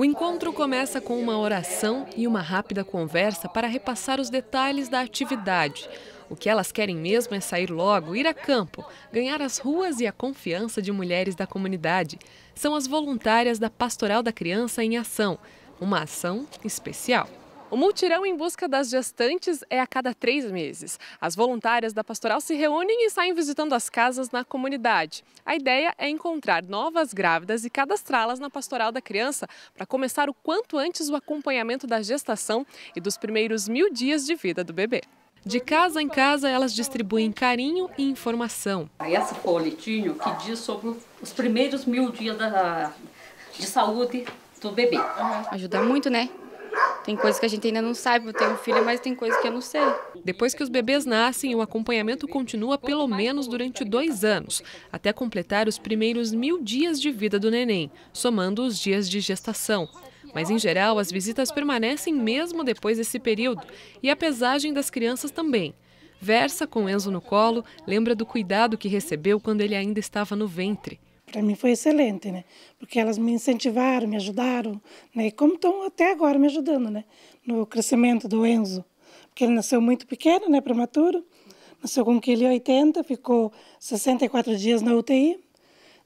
O encontro começa com uma oração e uma rápida conversa para repassar os detalhes da atividade. O que elas querem mesmo é sair logo, ir a campo, ganhar as ruas e a confiança de mulheres da comunidade. São as voluntárias da Pastoral da Criança em Ação, uma ação especial. O multirão em busca das gestantes é a cada três meses. As voluntárias da pastoral se reúnem e saem visitando as casas na comunidade. A ideia é encontrar novas grávidas e cadastrá-las na pastoral da criança para começar o quanto antes o acompanhamento da gestação e dos primeiros mil dias de vida do bebê. De casa em casa, elas distribuem carinho e informação. Esse folhetinho que diz sobre os primeiros mil dias da, de saúde do bebê. Ajuda muito, né? Tem coisas que a gente ainda não sabe, eu tenho um filho, mas tem coisas que eu não sei. Depois que os bebês nascem, o acompanhamento continua pelo menos durante dois anos, até completar os primeiros mil dias de vida do neném, somando os dias de gestação. Mas, em geral, as visitas permanecem mesmo depois desse período e a pesagem das crianças também. Versa com Enzo no colo, lembra do cuidado que recebeu quando ele ainda estava no ventre para mim foi excelente, né? Porque elas me incentivaram, me ajudaram, né? E como estão até agora me ajudando, né? No crescimento do Enzo, porque ele nasceu muito pequeno, né? Prematuro, nasceu com 1,80 kg, ficou 64 dias na UTI.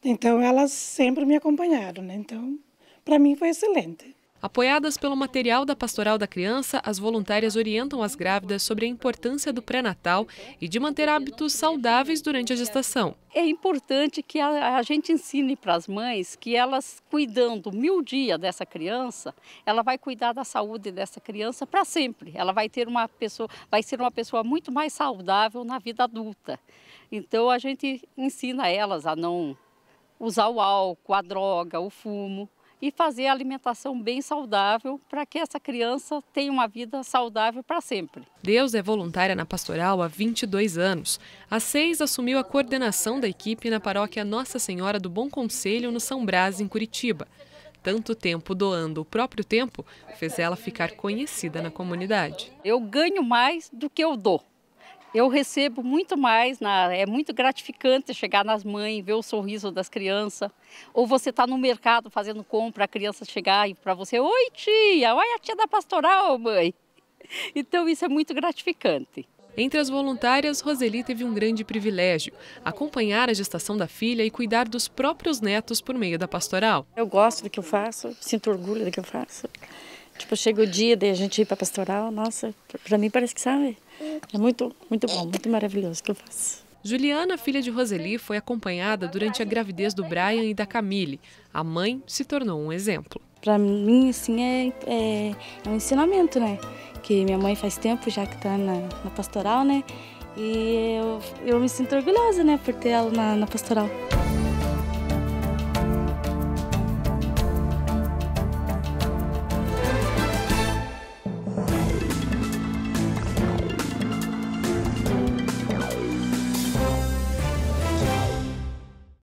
Então elas sempre me acompanharam, né? Então, para mim foi excelente. Apoiadas pelo material da Pastoral da Criança, as voluntárias orientam as grávidas sobre a importância do pré-natal e de manter hábitos saudáveis durante a gestação. É importante que a, a gente ensine para as mães que elas, cuidando mil dias dessa criança, ela vai cuidar da saúde dessa criança para sempre. Ela vai ter uma pessoa, vai ser uma pessoa muito mais saudável na vida adulta. Então a gente ensina elas a não usar o álcool, a droga, o fumo e fazer a alimentação bem saudável para que essa criança tenha uma vida saudável para sempre. Deus é voluntária na pastoral há 22 anos. A seis assumiu a coordenação da equipe na paróquia Nossa Senhora do Bom Conselho, no São Brás, em Curitiba. Tanto tempo doando o próprio tempo fez ela ficar conhecida na comunidade. Eu ganho mais do que eu dou. Eu recebo muito mais, na, é muito gratificante chegar nas mães, ver o sorriso das crianças. Ou você está no mercado fazendo compra, a criança chegar e para você, oi tia, oi a tia da pastoral, mãe. Então isso é muito gratificante. Entre as voluntárias, Roseli teve um grande privilégio: acompanhar a gestação da filha e cuidar dos próprios netos por meio da pastoral. Eu gosto do que eu faço, sinto orgulho do que eu faço. Tipo, chega o dia de a gente ir para a pastoral, nossa, para mim parece que sabe. É muito, muito bom, muito maravilhoso que eu faço. Juliana, filha de Roseli, foi acompanhada durante a gravidez do Brian e da Camille. A mãe se tornou um exemplo. Para mim, assim, é, é, é, um ensinamento, né? Que minha mãe faz tempo já que está na, na, pastoral, né? E eu, eu me sinto orgulhosa, né, por ter ela na, na pastoral.